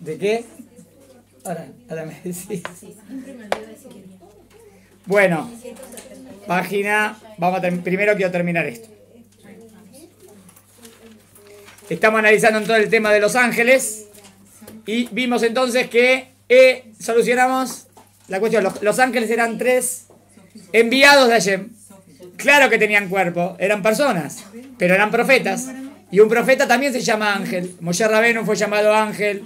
¿De qué? Ahora, me decís. Bueno, página. Vamos a primero quiero terminar esto. Estamos analizando todo el tema de Los Ángeles y vimos entonces que eh, solucionamos la cuestión. Los, Ángeles eran tres enviados de allí. Claro que tenían cuerpo, eran personas, pero eran profetas. Y un profeta también se llama ángel. Moshe Rabenu fue llamado ángel.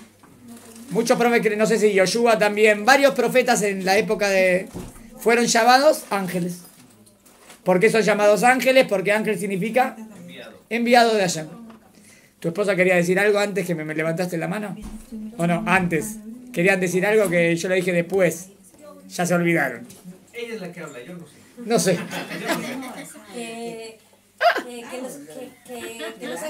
Muchos profetas, no sé si Yoshua también, varios profetas en la época de... fueron llamados ángeles. ¿Por qué son llamados ángeles? Porque ángel significa enviado, de allá. ¿Tu esposa quería decir algo antes que me, levantaste la mano? ¿O no? Antes. Querían decir algo que yo le dije después. Ya se olvidaron. Ella es la que habla, yo no sé. No sé. Eh, que, los, Ángeles. tienen, este, los,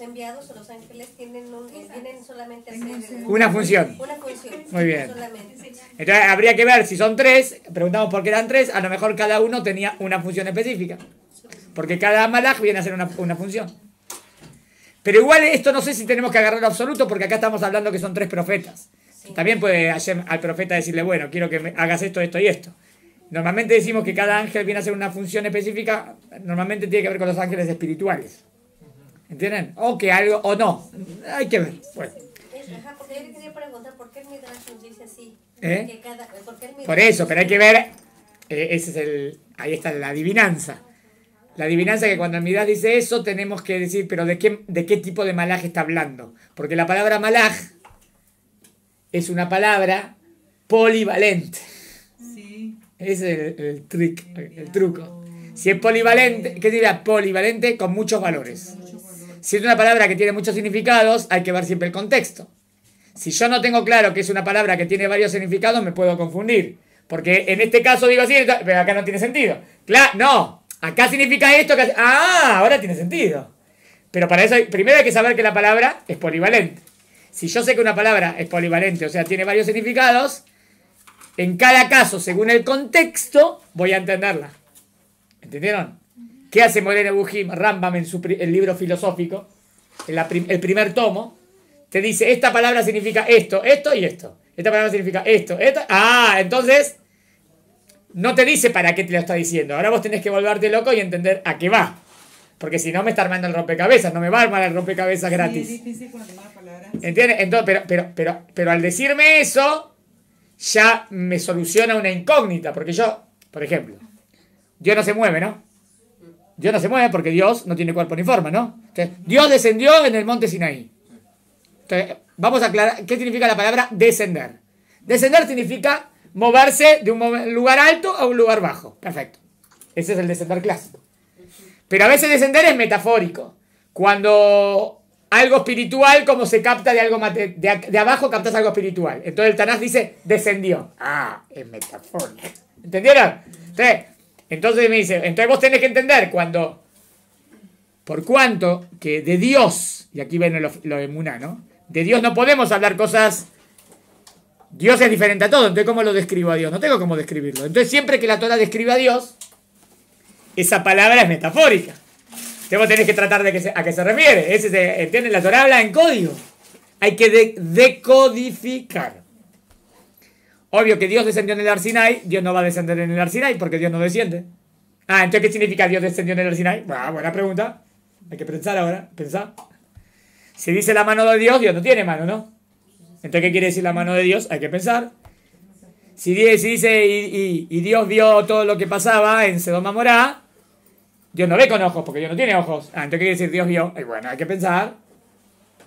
enviados Los Ángeles tienen, eh, solamente una función. Una función. Muy bien. Entonces habría que ver si son tres, preguntamos por qué eran tres, a lo mejor cada uno tenía una función específica. Porque cada malaj viene a hacer una, función. Pero igual esto no sé si tenemos que agarrar absoluto porque acá estamos hablando que son tres profetas. También puede al profeta decirle, bueno, quiero que hagas esto, esto y esto. Normalmente decimos que cada ángel viene a hacer una función específica, normalmente tiene que ver con los ángeles espirituales. ¿Entienden? O que algo, o no. Hay que ver. por eso, pero hay que ver. Eh, ese es el, ahí está la adivinanza. La adivinanza que cuando el Midrash dice eso, tenemos que decir, pero ¿de qué, de qué tipo de malaj está hablando? Porque la palabra malaj es una palabra polivalente. Sí. Ese es el, trick, el truco. Si es polivalente, ¿qué diría? polivalente? Con muchos valores. Si es una palabra que tiene muchos significados, hay que ver siempre el contexto. Si yo no tengo claro que es una palabra que tiene varios significados, me puedo confundir. Porque en este caso digo así, pero acá no tiene sentido. Claro, no. Acá significa esto, que ah, ahora tiene sentido. Pero para eso primero hay que saber que la palabra es polivalente. Si yo sé que una palabra es polivalente, o sea, tiene varios significados, en cada caso, según el contexto, voy a entenderla. ¿Entendieron? ¿Qué hace Moreno Bujim, Rambam en su el libro filosófico, en el primer tomo? Te dice, esta palabra significa esto, esto y esto. Esta palabra significa esto, esto. Ah, entonces no te dice para qué te lo está diciendo. Ahora vos tenés que volverte loco y entender a qué va. Porque si no me está armando el rompecabezas, no me va a armar el rompecabezas gratis. Es ¿Entiendes? Entonces, pero, pero, pero, pero al decirme eso, ya me soluciona una incógnita. Porque yo, por ejemplo, Dios no se mueve, ¿no? Dios no se mueve porque Dios no tiene cuerpo ni forma, ¿no? Entonces, Dios descendió en el monte Sinaí. vamos a aclarar qué significa la palabra descender. Descender significa moverse de un lugar alto a un lugar bajo. Perfecto. Ese es el descender clásico. Pero a veces descender es metafórico. Cuando algo espiritual, como se capta de algo de, abajo, captas algo espiritual. Entonces el Tanás dice, descendió. Ah, es metafórico. ¿Entendieron? Entonces, me dice, entonces vos tenés que entender cuando, por cuanto que de Dios, y aquí ven lo, lo de Muna, ¿no? De Dios no podemos hablar cosas Dios es diferente a todo, entonces ¿cómo lo describo a Dios? No tengo cómo describirlo. Entonces siempre que la Torah describe a Dios, esa palabra es metafórica. Tengo que tratar de que a qué se refiere. Ese La Torah habla en código. Hay que decodificar. Obvio que Dios descendió en el Arsinai, Dios no va a descender en el Arsinai porque Dios no desciende. Ah, entonces, ¿qué significa Dios descendió en el Arsinai? buena pregunta. Hay que pensar ahora, pensar. Si dice la mano de Dios, Dios no tiene mano, ¿no? Entonces, ¿qué quiere decir la mano de Dios? Hay que pensar. Si dice, y, y Dios vio todo lo que pasaba en Sedoma Morá, Dios no ve con ojos, porque Dios no tiene ojos. Ah, entonces quiere decir Dios vio. bueno, hay que pensar.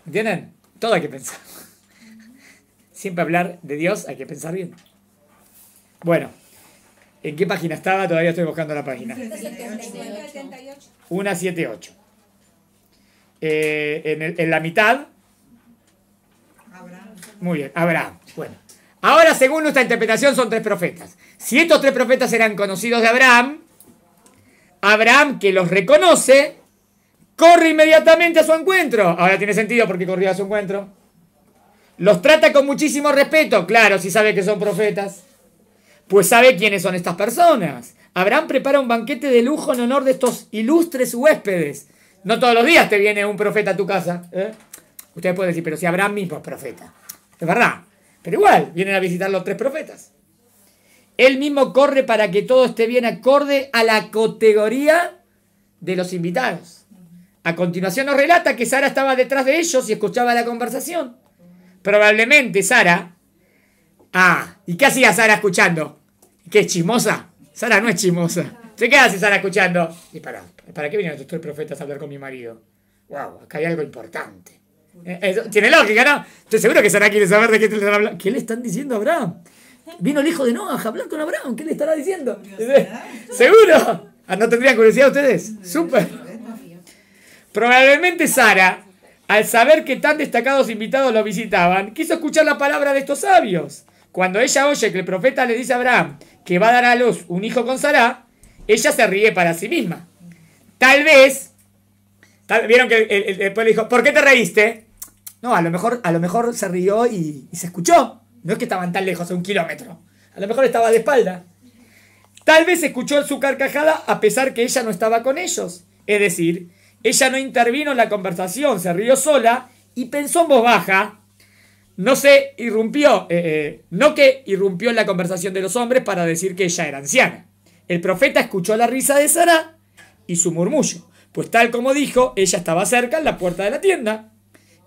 ¿Entienden? Todo hay que pensar. Siempre hablar de Dios hay que pensar bien. Bueno, ¿en qué página estaba? Todavía estoy buscando la página. Una Eh, en, en la mitad. Muy bien, Abraham. Bueno, ahora según nuestra interpretación son tres profetas. Si estos tres profetas eran conocidos de Abraham, Abraham, que los reconoce, corre inmediatamente a su encuentro. Ahora tiene sentido porque corría a su encuentro. Los trata con muchísimo respeto, claro, si sabe que son profetas. Pues sabe quiénes son estas personas. Abraham prepara un banquete de lujo en honor de estos ilustres huéspedes. No todos los días te viene un profeta a tu casa. ¿eh? Ustedes pueden decir, pero si Abraham mismo es profeta. Es verdad. Pero igual, vienen a visitar los tres profetas. Él mismo corre para que todo esté bien acorde a la categoría de los invitados. A continuación nos relata que Sara estaba detrás de ellos y escuchaba la conversación. Probablemente Sara... Ah, ¿y qué hacía Sara escuchando? ¿Qué es chismosa? Sara no es chismosa. ¿Se qué hace Sara escuchando? Y para, ¿para qué vinieron estos profeta profeta a hablar con mi marido? Wow, acá hay algo importante. Eh, eh, tiene lógica, ¿no? Estoy seguro que Sara quiere saber de qué, ¿Qué le están diciendo a Abraham. Vino el hijo de Noah a hablar con Abraham. ¿Qué le estará diciendo? ¿Seguro? Ah, ¿No tendrían curiosidad ustedes? Súper. Probablemente Sara, al saber que tan destacados invitados lo visitaban, quiso escuchar la palabra de estos sabios. Cuando ella oye que el profeta le dice a Abraham que va a dar a luz un hijo con Sara, ella se ríe para sí misma. Tal vez, vieron que el, pueblo le dijo, ¿por qué te reíste? No, a lo mejor, a lo mejor se rió y se escuchó. No es que estaban tan lejos, a un kilómetro. A lo mejor estaba de espalda. Tal vez escuchó su carcajada a pesar que ella no estaba con ellos. Es decir, ella no intervino en la conversación, se rió sola y pensó en voz baja. No se irrumpió, eh, eh, no que irrumpió en la conversación de los hombres para decir que ella era anciana. El profeta escuchó la risa de Sara y su murmullo, pues tal como dijo, ella estaba cerca en la puerta de la tienda.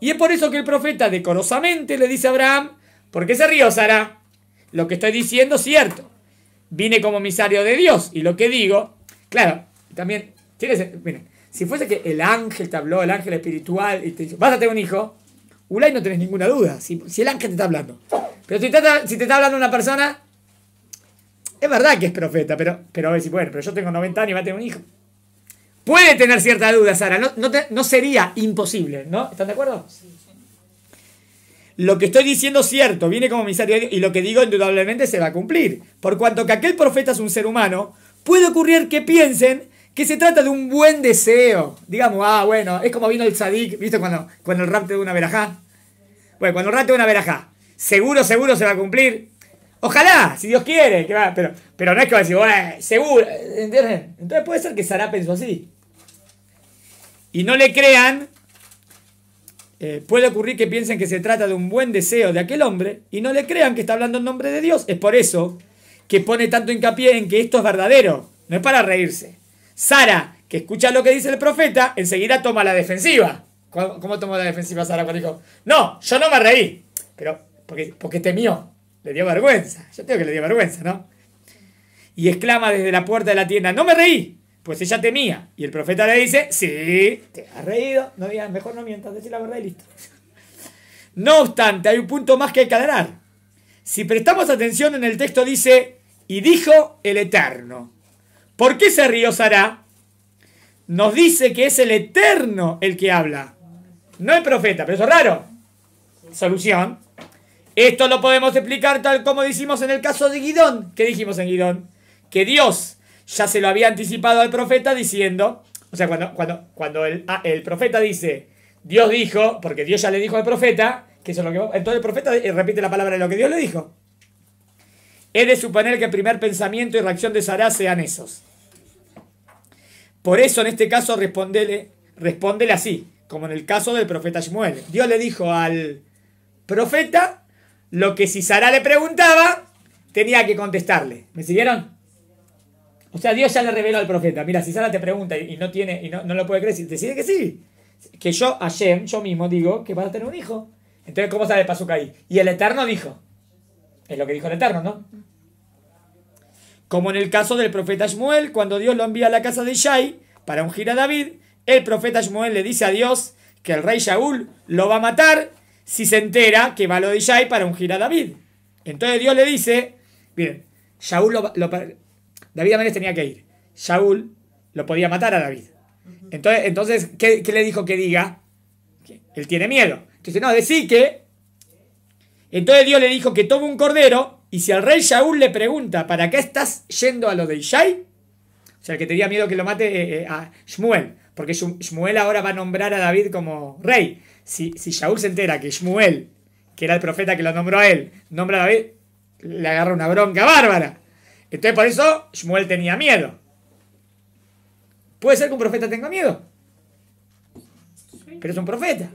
Y es por eso que el profeta decorosamente le dice a Abraham, ¿Por qué se rió Sara? Lo que estoy diciendo es cierto. Vine como emisario de Dios y lo que digo, claro, también, tienes, si fuese que el ángel te habló, el ángel espiritual, y te dice, vas a tener un hijo, Ulay no tenés ninguna duda, si, el ángel te está hablando. Pero si te, está, hablando una persona, es verdad que es profeta, pero, pero a ver si bueno, pero yo tengo 90 años y va a tener un hijo. Puede tener cierta duda, Sara, no, no sería imposible, ¿no? ¿Están de acuerdo? Sí lo que estoy diciendo es cierto, viene como misario y lo que digo indudablemente se va a cumplir. Por cuanto que aquel profeta es un ser humano, puede ocurrir que piensen que se trata de un buen deseo. Digamos, ah, bueno, es como vino el Sadik, ¿viste? Cuando, cuando el rap de una verajá. Bueno, cuando el rap te una verajá, seguro, seguro se va a cumplir. Ojalá, si Dios quiere, que va, pero, pero no es que va a decir, bueno, seguro, Entonces puede ser que Sara pensó así. Y no le crean eh, puede ocurrir que piensen que se trata de un buen deseo de aquel hombre y no le crean que está hablando en nombre de Dios. Es por eso que pone tanto hincapié en que esto es verdadero, no es para reírse. Sara, que escucha lo que dice el profeta, enseguida toma la defensiva. ¿Cómo, tomó la defensiva Sara cuando dijo, no, yo no me reí? Pero porque, porque temió, le dio vergüenza. Yo tengo que le dio vergüenza, ¿no? Y exclama desde la puerta de la tienda, no me reí, pues ella temía. Y el profeta le dice, sí, te has reído, no digas, mejor no mientas, decir la verdad y listo. No obstante, hay un punto más que hay Si prestamos atención en el texto dice, y dijo el Eterno. ¿Por qué se rió Sara? Nos dice que es el Eterno el que habla. No el profeta, pero eso es raro. Solución. Esto lo podemos explicar tal como decimos en el caso de Guidón. que dijimos en Guidón? Que Dios ya se lo había anticipado al profeta diciendo, o sea, cuando, cuando, ah, el, profeta dice, Dios dijo, porque Dios ya le dijo al profeta, que eso lo que... Entonces el profeta eh, repite la palabra de lo que Dios le dijo. He de suponer que el primer pensamiento y reacción de Sara sean esos. Por eso en este caso respondele, respondele así, como en el caso del profeta Shmuel. Dios le dijo al profeta lo que si Sara le preguntaba, tenía que contestarle. ¿Me siguieron? O sea, Dios ya le reveló al profeta. Mira, si Sara te pregunta y no tiene y no, lo puede creer, decide que sí. Que yo, ayer, yo mismo digo que vas a tener un hijo. Entonces, ¿cómo sabe pasó que ahí? Y el Eterno dijo. Es lo que dijo el Eterno, ¿no? Como en el caso del profeta Shmuel, cuando Dios lo envía a la casa de Shai para ungir a David, el profeta Shmuel le dice a Dios que el rey Shaul lo va a matar si se entera que va lo de Shai para ungir a David. Entonces Dios le dice, miren, Shaul lo, lo, David Amérez tenía que ir. Shaul lo podía matar a David. Entonces, entonces ¿qué, le dijo que diga? él tiene miedo. Entonces, no, decir que. Entonces Dios le dijo que tome un cordero y si al rey Shaul le pregunta, ¿para qué estás yendo a lo de Ishai? O sea, el que tenía miedo que lo mate eh, eh, a Shmuel, porque Shmuel ahora va a nombrar a David como rey. Si, si Shaul se entera que Shmuel, que era el profeta que lo nombró a él, nombra a David, le agarra una bronca bárbara. Entonces por eso Shmuel tenía miedo. Puede ser que un profeta tenga miedo. Pero es un profeta.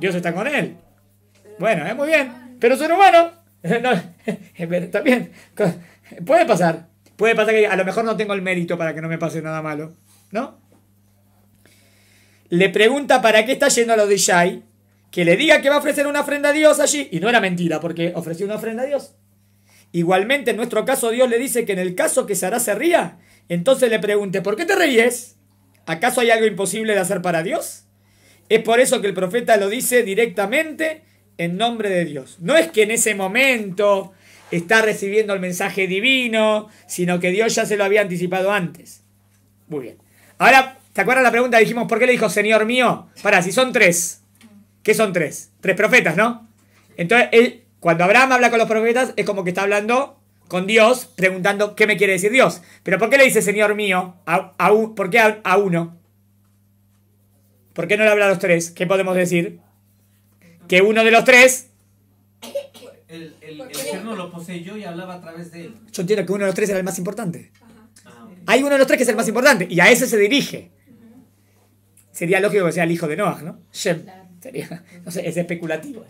Dios está con él. Bueno, es eh, muy bien. Pero es un humano. No, también. Puede pasar. Puede pasar que a lo mejor no tengo el mérito para que no me pase nada malo. ¿No? Le pregunta para qué está yendo a lo de Shai. Que le diga que va a ofrecer una ofrenda a Dios allí. Y no era mentira, porque ofreció una ofrenda a Dios. Igualmente, en nuestro caso, Dios le dice que en el caso que Sará se ría, entonces le pregunte, ¿por qué te reíes? ¿Acaso hay algo imposible de hacer para Dios? Es por eso que el profeta lo dice directamente en nombre de Dios. No es que en ese momento está recibiendo el mensaje divino, sino que Dios ya se lo había anticipado antes. Muy bien. Ahora, ¿te acuerdas la pregunta? Dijimos, ¿por qué le dijo Señor mío? Para, si son tres. ¿Qué son tres? Tres profetas, ¿no? Entonces, él cuando Abraham habla con los profetas es como que está hablando con Dios, preguntando qué me quiere decir Dios. Pero ¿por qué le dice Señor mío? A, a ¿Por qué a, uno? ¿Por qué no le habla a los tres? ¿Qué podemos decir? Que uno de los tres... El, el, eterno lo poseyó y hablaba a través de él. Yo entiendo que uno de los tres era el más importante. Ah, Hay uno de los tres que es el más importante y a ese se dirige. Sería lógico que sea el hijo de Noah, ¿no? no sé, es especulativo.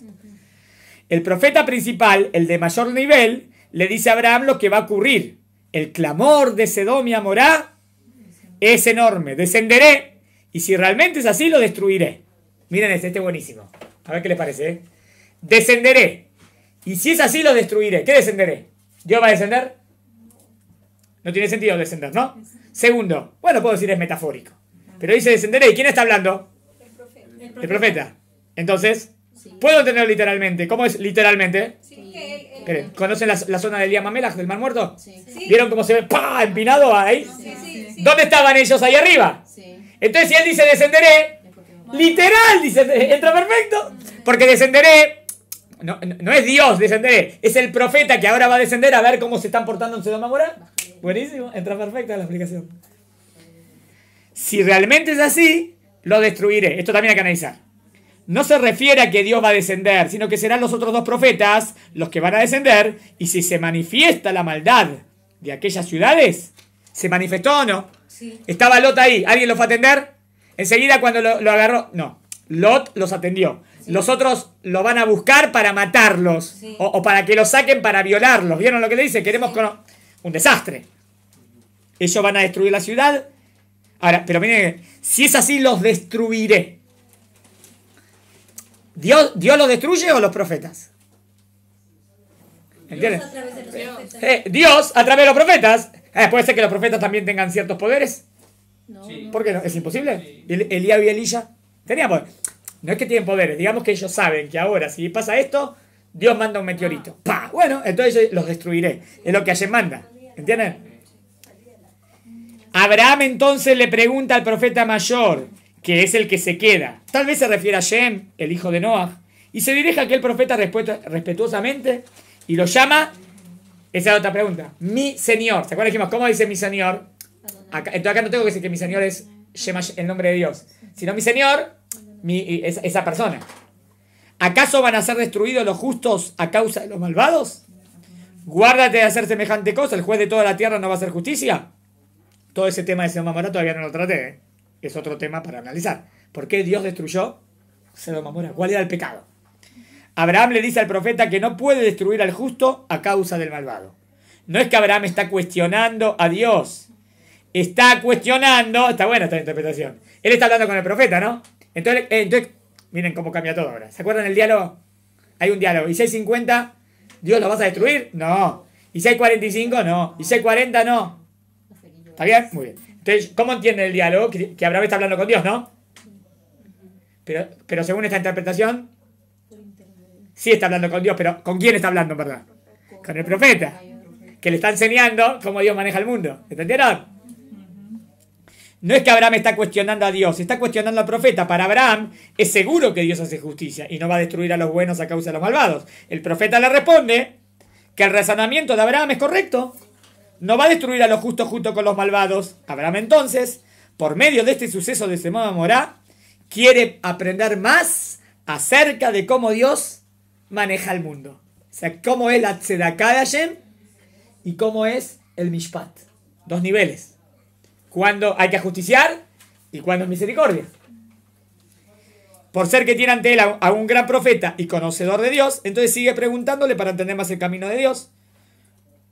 El profeta principal, el de mayor nivel, le dice a Abraham lo que va a ocurrir. El clamor de Sedom y Amorá es enorme. Descenderé y si realmente es así, lo destruiré. Miren este, este buenísimo. A ver qué les parece. ¿eh? Descenderé. Y si es así, lo destruiré. ¿Qué descenderé? ¿Dios va a descender? No tiene sentido descender, ¿no? Segundo, bueno, puedo decir es metafórico. Pero dice descenderé. ¿Y quién está hablando? El profeta. El profeta. Entonces, Puedo tener literalmente. ¿Cómo es literalmente? Sí. ¿Conocen la, zona del Mamela, del Mar Muerto? Sí. ¿Vieron cómo se ve ¡pah! empinado ahí? ¿Dónde estaban ellos ahí arriba? Entonces, si él dice descenderé, literal, dice, entra perfecto. Porque descenderé, no, es Dios, descenderé, es el profeta que ahora va a descender a ver cómo se están portando en Sodoma Moral. Buenísimo, entra perfecta la explicación. Si realmente es así, lo destruiré. Esto también hay que analizar no se refiere a que Dios va a descender, sino que serán los otros dos profetas los que van a descender, y si se manifiesta la maldad de aquellas ciudades, ¿se manifestó o no? Estaba Lot ahí, ¿alguien lo fue a atender? Enseguida cuando lo, agarró, no, Lot los atendió. Los otros lo van a buscar para matarlos, o, para que lo saquen para violarlos. ¿Vieron lo que le dice? Queremos con... un desastre. Ellos van a destruir la ciudad. Ahora, pero miren, si es así, los destruiré. ¿Dios, Dios los destruye o los profetas? Eh, Dios a través de los profetas. Dios a través de los profetas. puede ser que los profetas también tengan ciertos poderes. No. ¿Por qué no? ¿Es imposible? El, Elías y Elías tenían poderes. No es que tienen poderes, digamos que ellos saben que ahora, si pasa esto, Dios manda un meteorito. Ah. Bueno, entonces yo los destruiré. Es lo que ayer manda. ¿Entienden? Abraham entonces le pregunta al profeta mayor, que es el que se queda. Tal vez se refiere a Shem, el hijo de Noah, y se dirige a aquel profeta respetuosamente y lo llama, esa es otra pregunta, mi señor. ¿Se acuerdan? Dijimos, ¿cómo dice mi señor? Acá, acá no tengo que decir que mi señor es el nombre de Dios, sino mi señor, esa persona. ¿Acaso van a ser destruidos los justos a causa de los malvados? Guárdate de hacer semejante cosa, el juez de toda la tierra no va a hacer justicia. Todo ese tema de Seomamorá todavía no lo traté. ¿eh? es otro tema para analizar. ¿Por qué Dios destruyó lo mamora ¿Cuál era el pecado? Abraham le dice al profeta que no puede destruir al justo a causa del malvado. No es que Abraham está cuestionando a Dios. Está cuestionando. Está buena esta interpretación. Él está hablando con el profeta, ¿no? Entonces, eh, miren cómo cambia todo ahora. ¿Se acuerdan el diálogo? Hay un diálogo. ¿Y 650? ¿Dios lo vas a destruir? No. ¿Y 645? No. ¿Y 640? No. ¿Está bien? Muy bien. Entonces, ¿cómo entiende el diálogo? Que, Abraham está hablando con Dios, ¿no? Pero, pero según esta interpretación, sí está hablando con Dios, pero ¿con quién está hablando, verdad? Con el profeta, que le está enseñando cómo Dios maneja el mundo. ¿Entendieron? No es que Abraham está cuestionando a Dios, está cuestionando al profeta. Para Abraham es seguro que Dios hace justicia y no va a destruir a los buenos a causa de los malvados. El profeta le responde que el razonamiento de Abraham es correcto no va a destruir a los justos junto con los malvados. Abraham entonces, por medio de este suceso de Semana Morá, quiere aprender más acerca de cómo Dios maneja el mundo. O sea, cómo es la Tzedaká y cómo es el Mishpat. Dos niveles. Cuando hay que ajusticiar y cuando es misericordia. Por ser que tiene ante él a un gran profeta y conocedor de Dios, entonces sigue preguntándole para entender más el camino de Dios.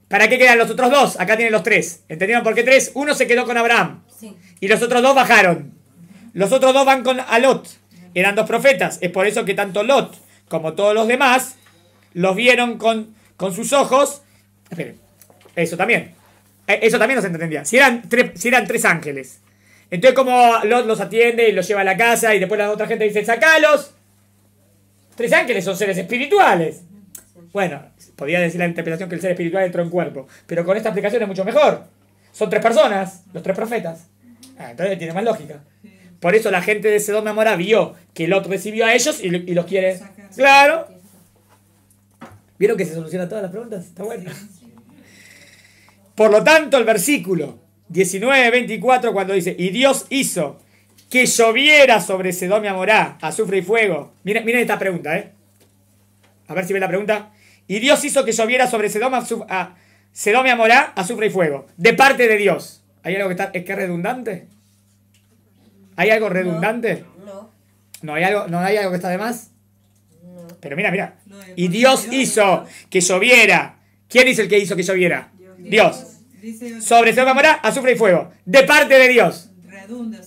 ¿Para qué quedan los otros dos? Acá tienen los tres. ¿Entendieron por qué tres? Uno se quedó con Abraham. Y los otros dos bajaron. Los otros dos van con Lot Eran dos profetas. Es por eso que tanto Lot como todos los demás los vieron con, con sus ojos. Eso también. Eh, eso también no se entendía. Si eran, si eran tres ángeles. Entonces como Lot los atiende y los lleva a la casa y después la otra gente dice, sacalos. Tres ángeles son seres espirituales. Bueno, podía decir la interpretación que el ser espiritual entró en cuerpo, pero con esta aplicación es mucho mejor. Son tres personas, los tres profetas. Ah, entonces tiene más lógica. Por eso la gente de Sedón Morá vio que el otro recibió a ellos y, los quiere. Claro. ¿Vieron que se soluciona todas las preguntas? Está bueno. Por lo tanto, el versículo 19, 24, cuando dice, y Dios hizo que lloviera sobre Sedón Morá azufre y fuego. Miren, miren esta pregunta, ¿eh? A ver si ven la pregunta. Y Dios hizo que lloviera sobre Sedoma, a, Sedoma y Amorá, azufre y fuego. De parte de Dios. ¿Hay algo que está, es que es redundante? ¿Hay algo redundante? No. No, hay, algo, ¿No hay algo que está de más? No. Pero mira, mira. y Dios hizo que lloviera. ¿Quién es el que hizo que lloviera? Dios. Sobre Sedoma y Amorá, azufre y fuego. De parte de Dios. Redunda,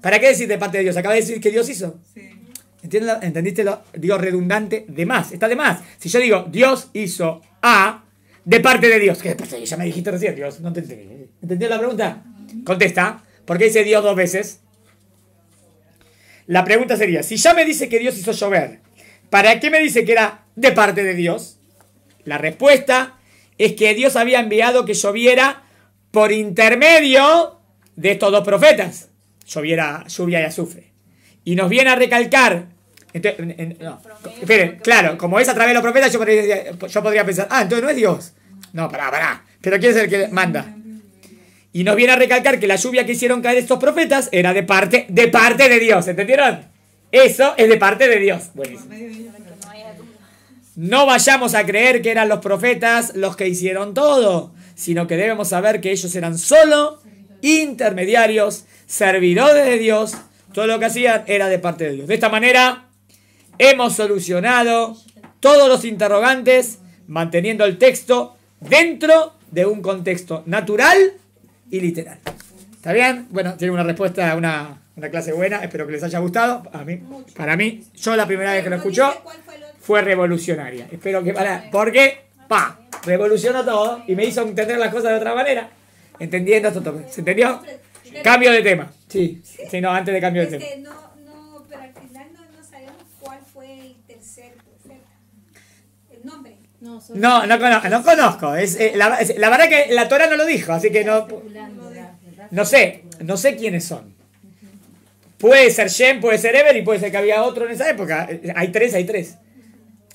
¿Para qué decir de parte de Dios? Acaba de decir que Dios hizo. Sí. ¿Entendiste Dios digo, redundante? De más, está de más. Si yo digo, Dios hizo A de parte de Dios, ya me dijiste recién, Dios, no entendí. la pregunta? Contesta, ¿por qué dice Dios dos veces? La pregunta sería, si ya me dice que Dios hizo llover, ¿para qué me dice que era de parte de Dios? La respuesta es que Dios había enviado que lloviera por intermedio de estos dos profetas. Lloviera lluvia y azufre y nos viene a recalcar. claro, como es a través de los profetas, yo podría, pensar, ah, entonces no es Dios. No, pará, pará. Pero ¿quién es el que manda? Y nos viene a recalcar que la lluvia que hicieron caer estos profetas era de parte, de parte de Dios, ¿entendieron? Eso es de parte de Dios. No vayamos a creer que eran los profetas los que hicieron todo, sino que debemos saber que ellos eran solo intermediarios, servidores de Dios todo lo que hacían era de parte de Dios. De esta manera hemos solucionado todos los interrogantes manteniendo el texto dentro de un contexto natural y literal. ¿Está bien? Bueno, tiene una respuesta, una, una clase buena. Espero que les haya gustado. A mí, para mí, yo la primera vez que lo escuchó fue revolucionaria. Espero que para... Porque, pa, revolucionó todo y me hizo entender las cosas de otra manera. Entendiendo esto ¿Se entendió? Cambio de tema. Sí, sí, no, antes de cambiar no, no, pero al final no, sabemos cuál fue el tercer El nombre. No, no, conozco, no conozco. Eh, es, la, verdad que la Torah no lo dijo, así que no. No sé, no sé quiénes son. Puede ser Shem, puede ser Ever y puede ser que había otro en esa época. Hay tres, hay tres.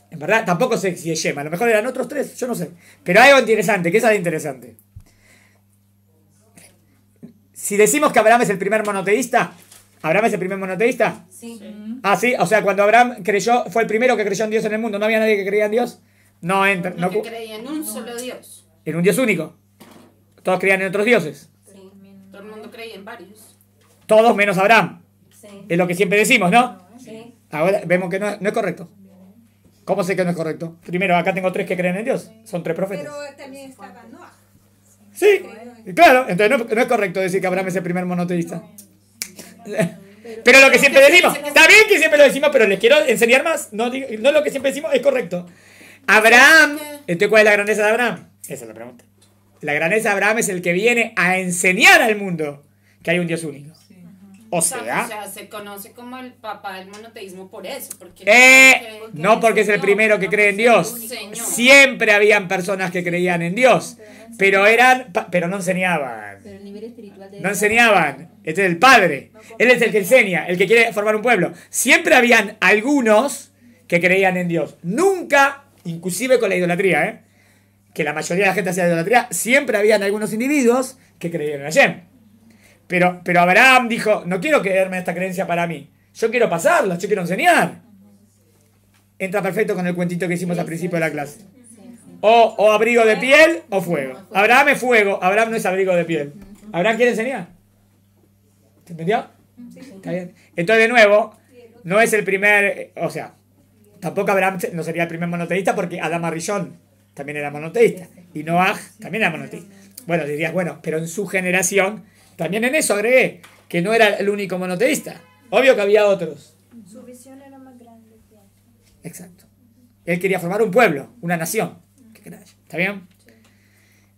En verdad, tampoco sé si es Shem. A lo mejor eran otros tres, yo no sé. Pero hay algo interesante, que es algo interesante si decimos que Abraham es el primer monoteísta, ¿Abraham es el primer monoteísta? Sí. Ah, sí, o sea, cuando Abraham creyó, fue el primero que creyó en Dios en el mundo, ¿no había nadie que creía en Dios? No entra. No, no creía en un solo Dios. En un Dios único. Todos creían en otros dioses. Sí. Todo el mundo creía en varios. Todos menos Abraham. Sí. Es lo que siempre decimos, ¿no? Sí. Ahora vemos que no, es correcto. ¿Cómo sé que no es correcto? Primero, acá tengo tres que creen en Dios. Son tres profetas. Pero también estaba Noah. Sí. Claro, entonces no, es correcto decir que Abraham es el primer monoteísta. Pero lo que siempre decimos, está bien que siempre lo decimos, pero les quiero enseñar más. No, no lo que siempre decimos es correcto. Abraham, ¿entonces cuál es la grandeza de Abraham? Esa es la pregunta. La grandeza de Abraham es el que viene a enseñar al mundo que hay un Dios único. O sea, se conoce como el papá del monoteísmo por eso. Porque eh, no, porque, es el primero que cree en Dios. Siempre habían personas que creían en Dios, pero eran, pero no enseñaban. no enseñaban. Este es el padre. Él es el que enseña, el que quiere formar un pueblo. Siempre habían algunos que creían en Dios. Nunca, inclusive con la idolatría, ¿eh? que la mayoría de la gente hacía idolatría, siempre habían algunos individuos que creían en Hashem. Pero, pero Abraham dijo, no quiero quedarme esta creencia para mí. Yo quiero pasarla, yo quiero enseñar. Entra perfecto con el cuentito que hicimos al principio de la clase. O, abrigo de piel o fuego. Abraham es fuego, Abraham no es abrigo de piel. Abraham quiere enseñar. ¿Te entendió? Está bien. Entonces, de nuevo, no es el primer, o sea, tampoco Abraham no sería el primer monoteísta porque Adam Arrillón también era monoteísta. Y Noah también era monoteísta. Bueno, dirías, bueno, pero en su generación también en eso agregué que no era el único monoteísta. Obvio que había otros. Su visión era más grande que Exacto. Él quería formar un pueblo, una nación. ¿Está bien?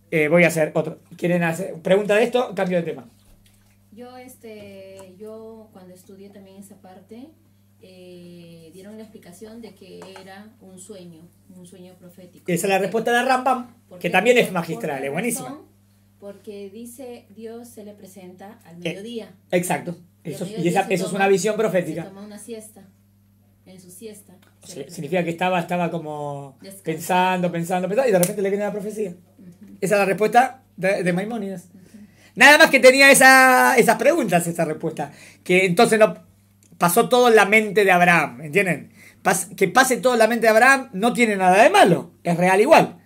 Eh, voy a hacer otro. ¿Quieren hacer pregunta de esto? Cambio de tema. Yo, este, yo cuando estudié también esa parte, eh, dieron la explicación de que era un sueño, un sueño profético. Esa es la respuesta de Rambam, que también es magistral, es buenísima porque dice Dios se le presenta al eh, mediodía. exacto. y, eso es una visión profética. Se toma una siesta. En su siesta. significa que estaba, estaba como pensando, pensando, pensando, y de repente le viene la profecía. Esa es la respuesta de, de Nada más que tenía esa, esas preguntas, esa respuesta. Que entonces pasó todo en la mente de Abraham, ¿entienden? que pase todo en la mente de Abraham no tiene nada de malo, es real igual.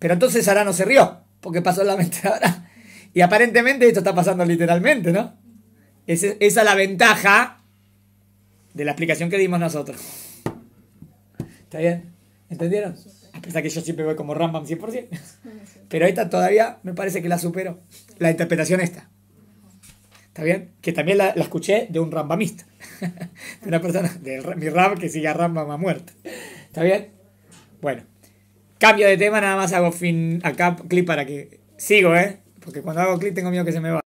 Pero entonces Sara no se rió porque pasó la mente ahora. Y aparentemente esto está pasando literalmente, ¿no? esa es la ventaja de la explicación que dimos nosotros. ¿Está bien? ¿Entendieron? A pesar que yo siempre voy como Rambam 100%. Pero esta todavía me parece que la supero. La interpretación esta. ¿Está bien? Que también la, escuché de un Rambamista. De una persona, de mi Ram que sigue a Rambam a muerte. ¿Está bien? Bueno. Cambio de tema, nada más hago fin acá clip para que. Sigo, ¿eh? Porque cuando hago clic tengo miedo que se me va.